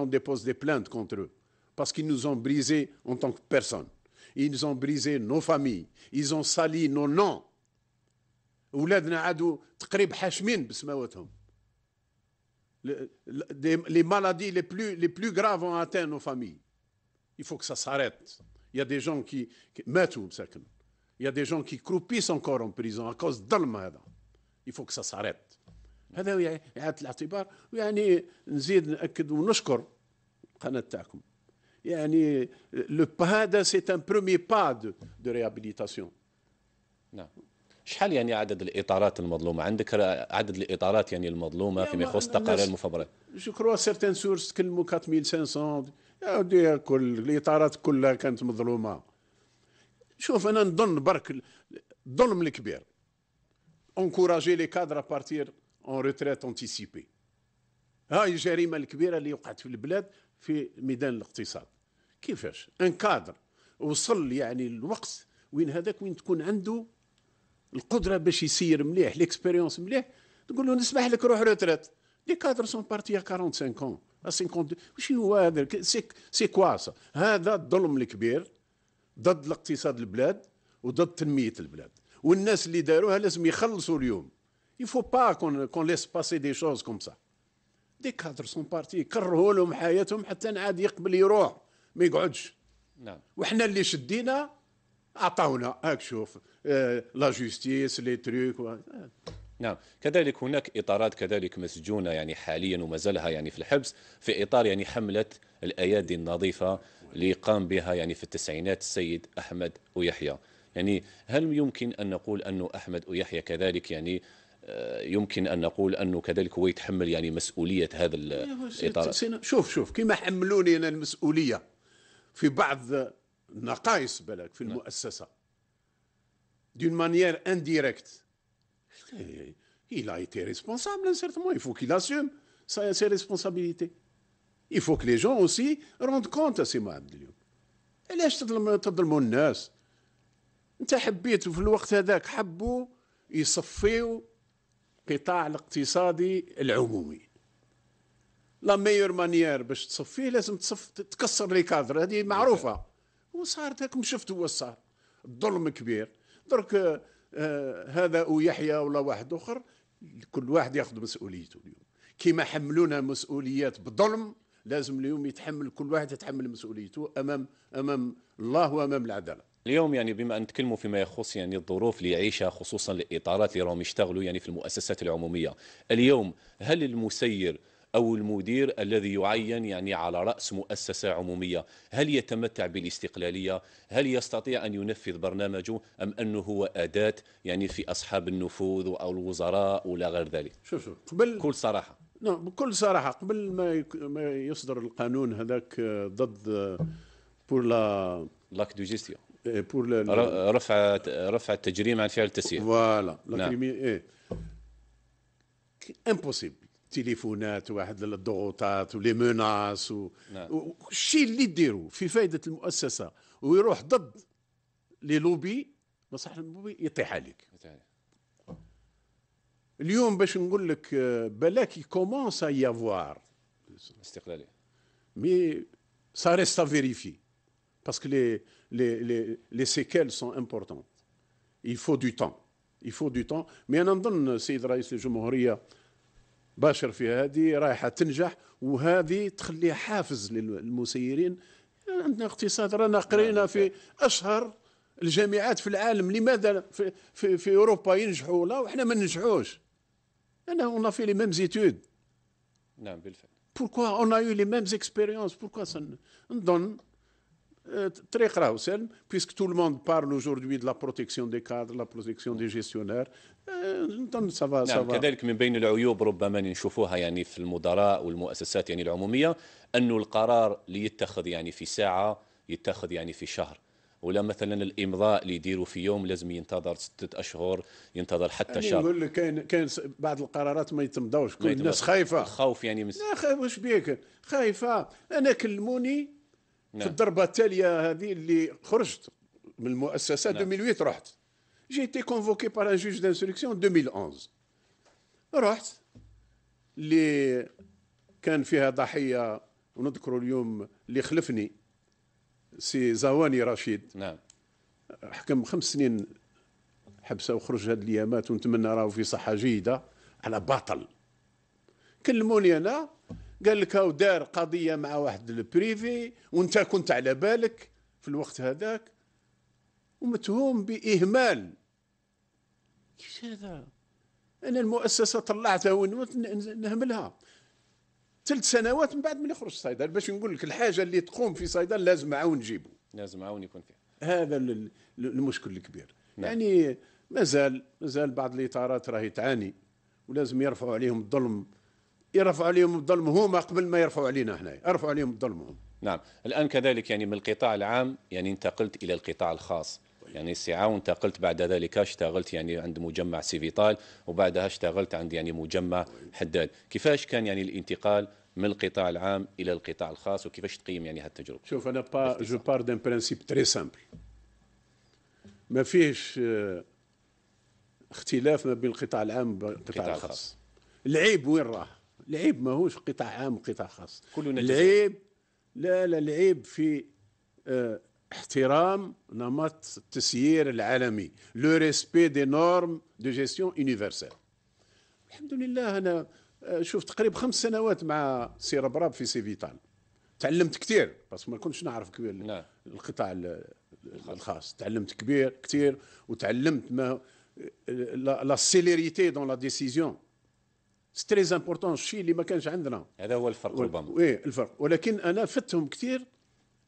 on dépose des plaintes contre eux parce qu'ils nous ont brisés en tant que personnes ils ont brisé nos familles ils ont sali nos noms ولادنا les maladies les plus, les plus graves ont atteint nos familles. Il faut que ça s'arrête. Il y a des gens qui, qui il y a des gens qui croupissent encore en prison à cause d'Alma. Il faut que ça s'arrête. le يعاد c'est un premier pas de réhabilitation شحال يعني عدد الاطارات المظلومه عندك عدد الاطارات يعني المظلومه فيما يخص تقارير المفبركه جو كرو سيرتين سورس تكلموا 4500 يا ودي كل الاطارات كلها كانت مظلومه شوف انا نظن برك الظلم الكبير اونكوراجي لي كادر ابارتير اون ريتريت انتيسيبي هاي الجريمه الكبيره اللي وقعت في البلاد في ميدان الاقتصاد كيفاش ان كادر وصل يعني الوقت وين هذاك وين تكون عنده القدره باش يسير مليح ليكسبيريونس مليح تقول له نسمح لك روح روتريت لي كادر سون بارتي 45 كون 50 واش هو هذا سي كوا هذا الظلم الكبير ضد الاقتصاد البلاد وضد تنميه البلاد والناس اللي داروها لازم يخلصوا اليوم يفو با كون كون ليس باسي دي شوز كوم سا دي كادر سون بارتي كرهوا لهم حياتهم حتى عاد يقبل يروح ما يقعدش نعم وحنا اللي شدينا عطاونا هاك شوف آه، لا جوستيس لي تروك و... آه. نعم كذلك هناك إطارات كذلك مسجونة يعني حاليا وما زالها يعني في الحبس في إطار يعني حملة الأيادي النظيفة اللي قام بها يعني في التسعينات السيد أحمد ويحيى يعني هل يمكن أن نقول أنه أحمد ويحيى كذلك يعني آه، يمكن ان نقول انه كذلك هو يتحمل يعني مسؤوليه هذا الاطار شوف شوف كما حملوني انا المسؤوليه في بعض النقائص بالك في نعم. المؤسسه d'une manière indirecte. Il a été responsable, certainement. Il faut qu'il assume ses responsabilités. Il faut que les gens aussi rendent compte à سي عبد اليوم علاش تظلموا الناس انت حبيت في الوقت هذاك حبوا يصفيو القطاع الاقتصادي العمومي لا ميور مانيير باش تصفيه لازم تصف تكسر لي كادر هذه معروفه وصارت هاكم شفتوا واش صار الظلم كبير درك آه، هذا ويحيى ولا واحد اخر كل واحد ياخذ مسؤوليته اليوم كما حملونا مسؤوليات بظلم لازم اليوم يتحمل كل واحد يتحمل مسؤوليته امام امام الله وامام العداله اليوم يعني بما ان نتكلموا فيما يخص يعني الظروف اللي يعيشها خصوصا الاطارات اللي راهم يشتغلوا يعني في المؤسسات العموميه اليوم هل المسير أو المدير الذي يعين يعني على رأس مؤسسة عمومية هل يتمتع بالاستقلالية هل يستطيع أن ينفذ برنامجه أم أنه هو أداة يعني في أصحاب النفوذ أو الوزراء ولا غير ذلك شوف شوف قبل كل صراحة نعم بكل صراحة قبل ما ما يصدر القانون هذاك آه، ضد بور لا لاك دو جيستيون بور رفع رفع التجريم عن فعل التسيير فوالا لاكريمي نعم. ايه امبوسيبل تليفونات واحد الضغوطات ولي مناس و... نعم. الشيء اللي يديروا في فائده المؤسسه ويروح ضد لي لوبي مصلحه اللوبي يطيح عليك اليوم باش نقول لك بلاك كومونس ا يافوار استقلالي مي سا ريست ا فيريفي باسكو لي لي لي لي سيكيل سون امبورطون il faut du temps il faut du temps mais انا نظن السيد رئيس الجمهوريه باشر في هذه رايحه تنجح وهذه تخليها حافز للمسيرين عندنا اقتصاد رانا قرينا نعم، في نعم. اشهر الجامعات في العالم لماذا في, في, في اوروبا ينجحوا لا وحنا ما ننجحوش انا اون في لي ميم زيتود نعم بالفعل بوركوا اون اي لي ميم اكسبيريونس بوركوا نظن راهو سالم بيسك تو لو موند بارل اجوردي دو لا بروتيكسيون دي كادر لا بروتيكسيون دي جيستيونير آه، نظن سافا نعم كذلك من بين العيوب ربما نشوفوها يعني في المدراء والمؤسسات يعني العموميه انه القرار اللي يتخذ يعني في ساعه يتخذ يعني في شهر ولا مثلا الامضاء اللي يديروا في يوم لازم ينتظر ستة اشهر ينتظر حتى يعني شهر نقول لك كاين كاين بعض القرارات ما يتمضاوش كل الناس خايفه خوف يعني مس... لا واش بيك خايفه انا كلموني نعم. في الضربه التاليه هذه اللي خرجت من المؤسسه نعم. 2008 رحت J'ai été convoqué par un juge d'instruction en 2011 رحت اللي كان فيها ضحيه ونذكروا اليوم اللي خلفني سي زواني رشيد نعم حكم خمس سنين حبسه وخرج هذه اليامات ونتمنى راهو في صحه جيده على باطل كلموني انا قال لك هاو دار قضيه مع واحد البريفي وانت كنت على بالك في الوقت هذاك ومتهم باهمال كيفاش هذا انا المؤسسه طلعتها ونهملها ثلاث سنوات من بعد ما يخرج صيدل باش نقول لك الحاجه اللي تقوم في صيدل لازم عون نجيبه لازم عون يكون فيها هذا المشكل الكبير نعم. يعني مازال مازال بعض الاطارات راهي تعاني ولازم يرفعوا عليهم الظلم يرفعوا عليهم الظلم هما قبل ما يرفعوا علينا هنا يرفعوا عليهم الظلم هم نعم الان كذلك يعني من القطاع العام يعني انتقلت الى القطاع الخاص يعني ساعة وانتقلت بعد ذلك اشتغلت يعني عند مجمع سيفيطال وبعدها اشتغلت عند يعني مجمع حداد كيفاش كان يعني الانتقال من القطاع العام الى القطاع الخاص وكيفاش تقيم يعني هالتجربه شوف انا با جو بار دان برانسيب تري سامبل ما فيهش آه، اختلاف ما بين القطاع العام والقطاع الخاص الخاص العيب وين راه العيب ماهوش قطاع عام وقطاع خاص كلنا العيب لا لا العيب في آه احترام نمط التسيير العالمي لو ريسبي دي نورم دو جيستيون يونيفرسال الحمد لله انا آه، شوف تقريبا خمس سنوات مع سي ربراب في سيفيتال تعلمت كثير بس ما كنتش نعرف كبير لا. نعم. القطاع الخاص تعلمت كبير كثير وتعلمت ما آه، لا سيليريتي دون لا ديسيزيون سي تري امبورتون الشيء اللي ما كانش عندنا هذا هو الفرق ربما وي الفرق ولكن انا فتهم كثير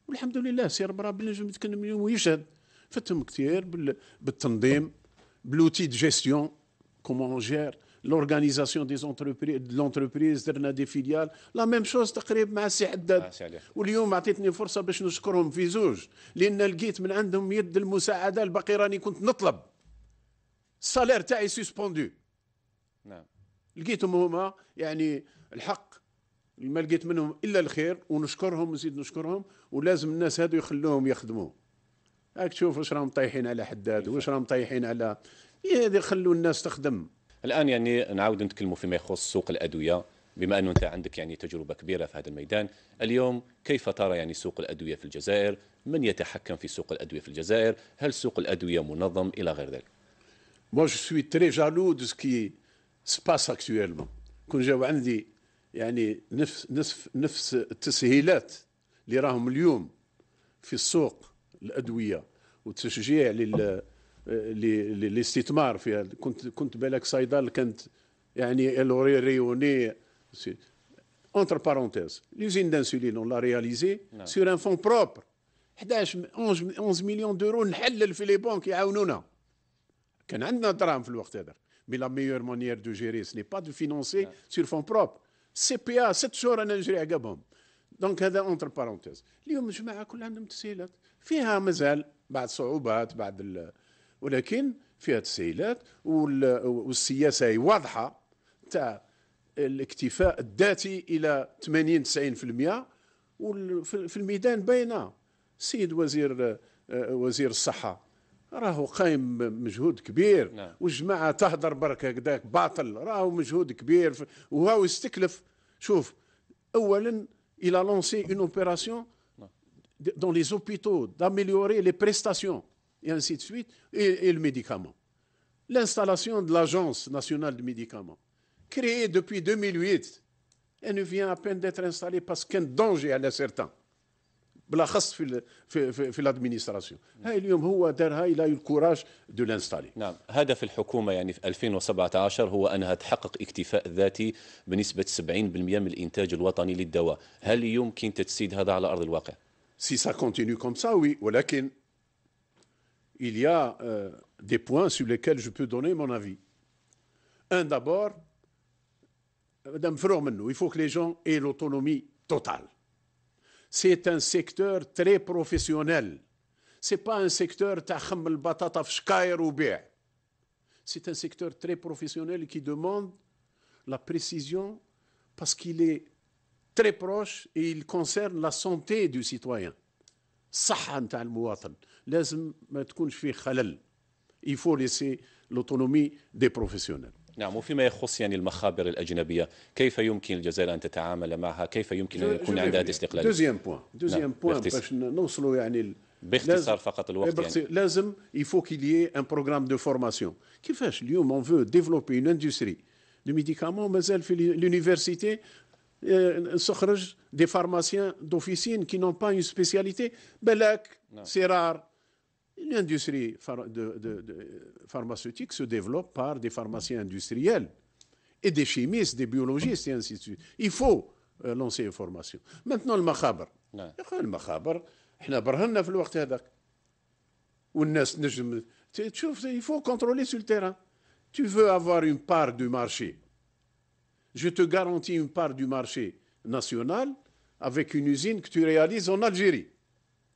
والحمد لله سير برا نجم يتكلم اليوم ويشهد فتهم كثير بالتنظيم بلوتي دو جيستيون كومون جير لورغانيزاسيون دي زونتربريز دي لونتربريز درنا دي فيليال لا ميم شوز تقريبا مع السي حداد آه، واليوم عطيتني فرصه باش نشكرهم في زوج لان لقيت من عندهم يد المساعده الباقي راني كنت نطلب السالير تاعي سسبوندو نعم لقيتهم هما يعني الحق ما لقيت منهم الا الخير ونشكرهم ونزيد نشكرهم ولازم الناس هذو يخلوهم يخدموا هاك تشوف واش راهم طايحين على حداد واش راهم طايحين على إيه هذه خلوا الناس تخدم الان يعني نعاود نتكلموا فيما يخص سوق الادويه بما انه انت عندك يعني تجربه كبيره في هذا الميدان اليوم كيف ترى يعني سوق الادويه في الجزائر من يتحكم في سوق الادويه في الجزائر هل سوق الادويه منظم الى غير ذلك Moi, je suis très jaloux de ce qui se passe actuellement. Quand j'ai يعني نفس نفس نفس التسهيلات اللي راهم اليوم في السوق الادويه وتشجيع لل للاستثمار فيها كنت كنت بالك صيدل كانت يعني الوري ريوني اونتر بارونتيز ليزين دانسولين اون لا رياليزي سور ان فون بروبر 11 11 مليون دورو نحلل في لي بانك يعاونونا كان عندنا دراهم في الوقت هذا مي لا ميور مانيير دو جيري سني با دو فينونسي سور فون بروبر سي بي ا ست شهور انا نجري عقبهم دونك هذا اونتر بارونتيز اليوم الجماعه كلها عندهم تسهيلات فيها مازال بعض صعوبات بعض ولكن فيها تسهيلات والسياسه هي واضحه تاع الاكتفاء الذاتي الى 80 90% وفي الميدان باينه السيد وزير آه، وزير الصحه il a lancé une opération dans les hôpitaux d'améliorer les prestations et ainsi de suite et, le médicament l'installation de l'agence nationale du médicaments créée depuis 2008 elle ne vient à peine d'être installée parce qu'un danger à certain بالاخص في في في, في الادمينستراسيون هاي اليوم هو دارها الى الكوراج دو لانستالي نعم هدف الحكومه يعني في 2017 هو انها تحقق اكتفاء ذاتي بنسبه 70% من الانتاج الوطني للدواء هل يمكن تجسيد هذا على ارض الواقع سي سا كونتينيو كوم سا وي ولكن il y a euh, des points sur lesquels je peux donner mon avis. Un d'abord, euh, Madame Frormenou, il faut que les gens aient l'autonomie totale. c'est un secteur très professionnel. Ce n'est pas un secteur C'est un secteur très professionnel qui demande la précision parce qu'il est très proche et il concerne la santé du citoyen. il faut laisser l'autonomie des professionnels نعم وفيما يخص يعني المخابر الأجنبية كيف يمكن الجزائر أن تتعامل معها كيف يمكن أن يكون عندها استقلالية دوزيام بوان نعم، دوزيام بوان باش نوصلوا يعني باختصار فقط الوقت إيه، يعني. لازم يفو كيليي ان بروغرام دو فورماسيون كيفاش اليوم اون فو ديفلوبي اون اندستري دو ميديكامون مازال في لونيفرسيتي نخرج دي فارماسيان دوفيسين كي نون با اون سبيسياليتي بلاك نعم. سي رار L'industrie pharmaceutique se développe par des pharmaciens industriels et des chimistes, des biologistes et ainsi de suite. Il faut euh, lancer une formation. Maintenant, le macabre. Le il faut contrôler sur le terrain tu veux avoir une part du marché je te garantis une part du marché national avec une usine que tu réalises en Algérie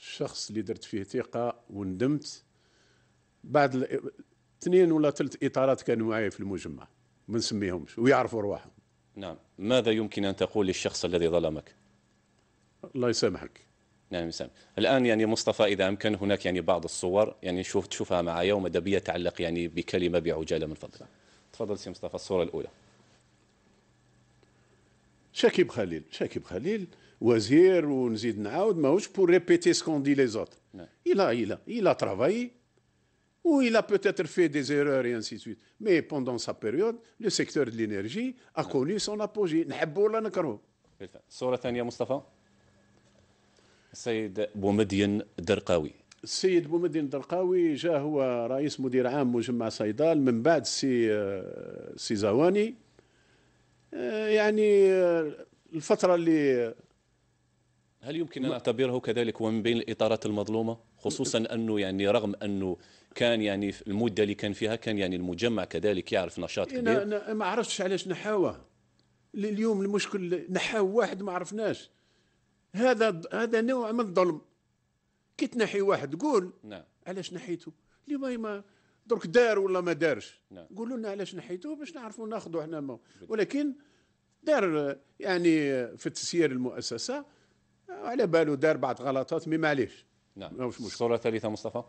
الشخص اللي درت فيه ثقه وندمت بعد اثنين ولا ثلاث اطارات كانوا معي في المجمع ما نسميهمش ويعرفوا رواحهم نعم ماذا يمكن ان تقول للشخص الذي ظلمك الله يسامحك نعم سام الان يعني مصطفى اذا امكن هناك يعني بعض الصور يعني شوف تشوفها معايا وماذا بي يتعلق يعني بكلمه بعجاله من فضلك تفضل سي مصطفى الصوره الاولى شاكيب خليل شاكيب خليل Ouaisir ou on dit mais pour répéter ce qu'on dit les autres. Il a, il a, il a travaillé ou il a peut-être fait des erreurs et ainsi de suite. Mais pendant sa période, le secteur de l'énergie a connu son apogée. Neabour la nekaro. Sur la tenia Mustapha. Sayyid Boumedien Darqawi. Sayyid Boumedien Darqawi, j'ai eu un rayon de regard, moi, je me suis dit, dans mon bade, c'est euh, c'est Zawani. Euh, euh, la période هل يمكن ان نعتبره كذلك ومن بين الاطارات المظلومه خصوصا انه يعني رغم انه كان يعني المده اللي كان فيها كان يعني المجمع كذلك يعرف نشاط إيه، كبير أنا, ما عرفتش علاش نحاوه اليوم المشكل نحاو واحد ما عرفناش هذا هذا نوع من الظلم كي تنحي واحد قول نعم علاش نحيته اليوم ما درك دار ولا ما دارش نعم. قولوا لنا علاش نحيته باش نعرفوا ناخذوا احنا ما ولكن دار يعني في تسيير المؤسسه على باله دار بعض غلطات مي معليش نعم مش مشكل الصوره الثالثه مصطفى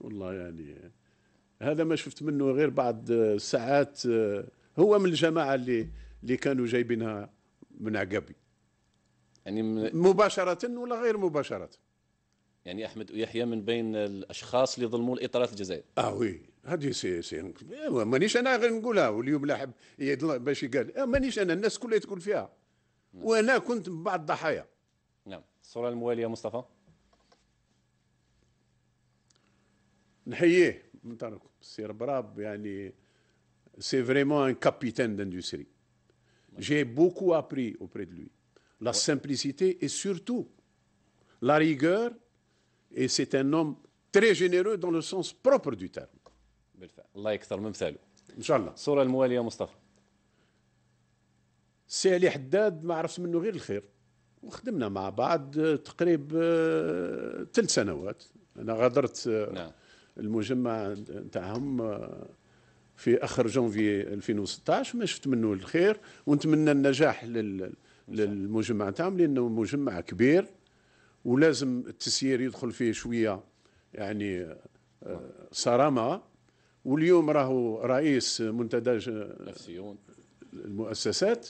والله يعني هذا ما شفت منه غير بعض الساعات هو من الجماعه اللي اللي كانوا جايبينها من عقبي يعني من مباشره ولا غير مباشره يعني احمد يحيى من بين الاشخاص اللي ظلموا الاطارات الجزائر اه وي C'est vraiment un capitaine d'industrie. J'ai beaucoup appris auprès de lui. La simplicité et surtout la rigueur. Et c'est un homme très généreux dans le sens propre du terme. بالفعل الله يكثر من مثاله ان شاء الله الصوره المواليه مصطفى السي علي حداد ما عرفت منه غير الخير وخدمنا مع بعض تقريب آه، ثلاث سنوات انا غادرت آه، نعم. المجمع نتاعهم آه، في اخر جونفي 2016 ما شفت منه الخير ونتمنى النجاح لل... للمجمع نتاعهم لانه مجمع كبير ولازم التسيير يدخل فيه شويه يعني صرامه واليوم راهو رئيس منتدى نفسيون المؤسسات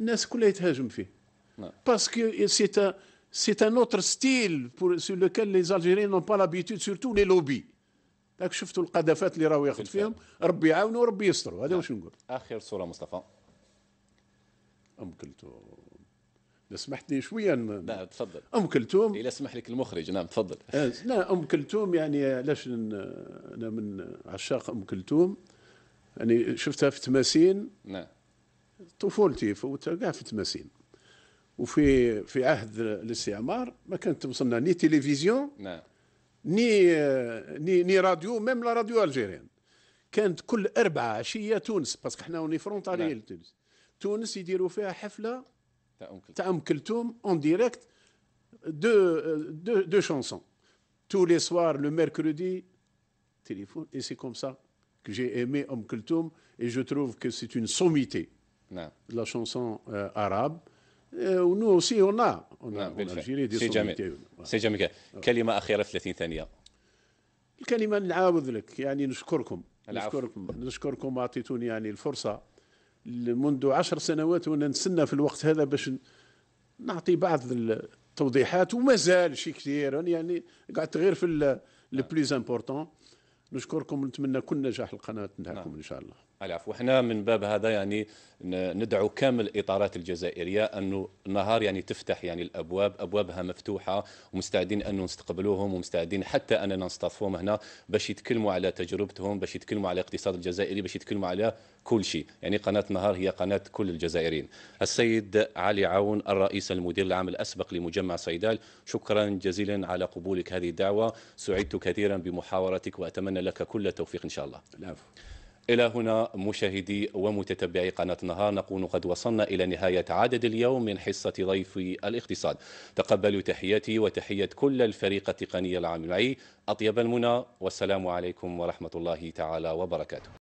الناس كلها يتهاجم فيه باسكو سيتا سيت ان اوتر ستيل بور سو لوكال لي زالجيريين نون با لابيتود سورتو لي لوبي داك شفتوا القذافات اللي راهو ياخذ فيهم ربي يعاونوا وربي يستروا هذا واش نقول اخر صوره مصطفى ام كلثوم اذا سمحت لي شويه لا تفضل ام كلثوم اذا إيه، سمح لك المخرج نعم تفضل لا آه، نعم، ام كلثوم يعني علاش انا من عشاق ام كلثوم يعني شفتها في تماسين نعم طفولتي فوتها كاع في تماسين وفي في عهد الاستعمار ما كانت توصلنا ني تلفزيون نعم ني ني ني راديو ميم لا راديو الجيريان كانت كل اربعه عشيه تونس باسكو حنا اوني فرونتالي نعم. لتونس تونس يديروا فيها حفله ta Kultoum en direct deux, euh, deux, deux chansons. Tous les soirs, le mercredi, téléphone. Et c'est comme ça que j'ai aimé Om Kultoum ». et je trouve que c'est une sommité. Non. La chanson euh, arabe. Et euh, nous aussi, on a. On a, non, on a géré des sommités. C'est جميل كلمة أخيرة في 30 ثانية. الكلمة اللي نعاود لك يعني نشكركم نشكركم نشكركم يعني الفرصة منذ عشر سنوات وانا نستنى في الوقت هذا باش نعطي بعض التوضيحات ومازال شي كثير يعني قعدت غير في البليز امبورتون آه. نشكركم ونتمنى كل نجاح القناه نتاعكم نعم. ان شاء الله العفو احنا من باب هذا يعني ندعو كامل الاطارات الجزائريه انه النهار يعني تفتح يعني الابواب ابوابها مفتوحه ومستعدين انه نستقبلوهم ومستعدين حتى اننا نستضيفهم هنا باش يتكلموا على تجربتهم باش يتكلموا على الاقتصاد الجزائري باش يتكلموا على كل شيء يعني قناه نهار هي قناه كل الجزائريين السيد علي عون الرئيس المدير العام الاسبق لمجمع صيدال شكرا جزيلا على قبولك هذه الدعوه سعدت كثيرا بمحاورتك واتمنى لك كل التوفيق ان شاء الله العفو إلى هنا مشاهدي ومتتبعي قناة نهار نكون قد وصلنا إلى نهاية عدد اليوم من حصة ضيفي الاقتصاد تقبلوا تحياتي وتحية كل الفريق التقني العامل معي أطيب المنى والسلام عليكم ورحمة الله تعالى وبركاته